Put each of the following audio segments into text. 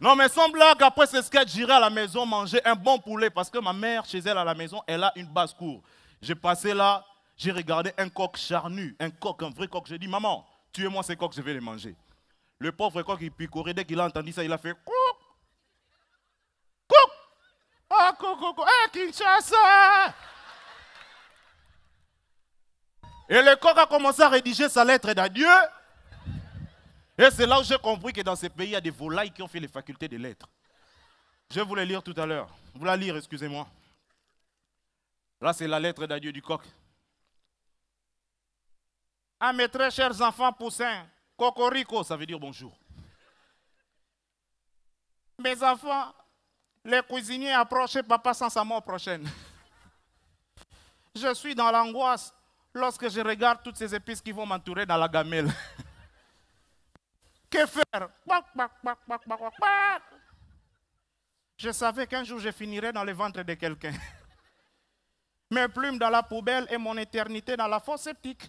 Non, mais sans blague, après ce skate, j'irai à la maison manger un bon poulet parce que ma mère, chez elle, à la maison, elle a une basse cour. J'ai passé là, j'ai regardé un coq charnu, un coq, un vrai coq. J'ai dit, maman, tuez-moi ces coqs, je vais les manger. Le pauvre coq, il picorait. Dès qu'il a entendu ça, il a fait couc, couc, ah, coucou Eh, ah, Kinshasa. Et le coq a commencé à rédiger sa lettre d'adieu. Et c'est là où j'ai compris que dans ces pays, il y a des volailles qui ont fait les facultés de lettres. Je voulais lire tout à l'heure. Vous la lire, excusez-moi. Là, c'est la lettre d'adieu du coq. À mes très chers enfants poussins, cocorico, ça veut dire bonjour. Mes enfants, les cuisiniers approchent papa sans sa mort prochaine. Je suis dans l'angoisse lorsque je regarde toutes ces épices qui vont m'entourer dans la gamelle. Que faire Je savais qu'un jour je finirais dans le ventre de quelqu'un. Mes plumes dans la poubelle et mon éternité dans la fosse sceptique.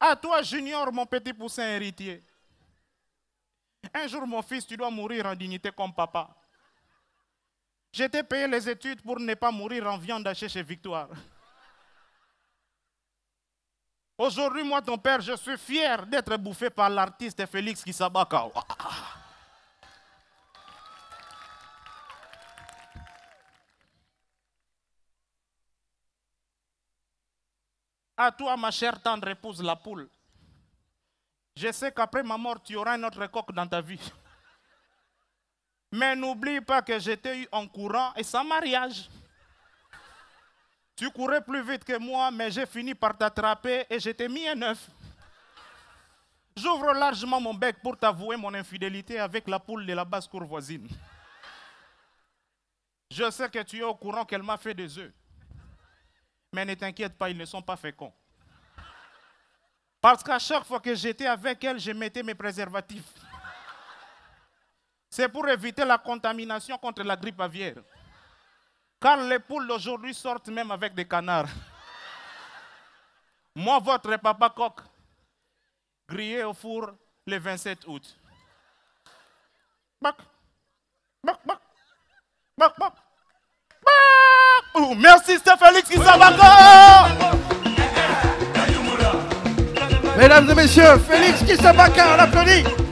À toi, Junior, mon petit poussin héritier. Un jour, mon fils, tu dois mourir en dignité comme papa. J'étais payé les études pour ne pas mourir en viande hachée chez Victoire. Aujourd'hui, moi, ton père, je suis fier d'être bouffé par l'artiste Félix Kisabaka. À toi, ma chère tendre épouse, la poule. Je sais qu'après ma mort, tu auras une autre coque dans ta vie. Mais n'oublie pas que j'étais en courant et sans mariage. Tu courais plus vite que moi, mais j'ai fini par t'attraper et je t'ai mis un œuf. J'ouvre largement mon bec pour t'avouer mon infidélité avec la poule de la basse cour voisine. Je sais que tu es au courant qu'elle m'a fait des œufs. Mais ne t'inquiète pas, ils ne sont pas féconds. Parce qu'à chaque fois que j'étais avec elle, je mettais mes préservatifs. C'est pour éviter la contamination contre la grippe aviaire. Car les poules d'aujourd'hui sortent même avec des canards. Moi, votre papa coq, grillé au four le 27 août. Bac, bac, bac, bac, bac. Merci Mesdames et messieurs, Félix Kisabaka, on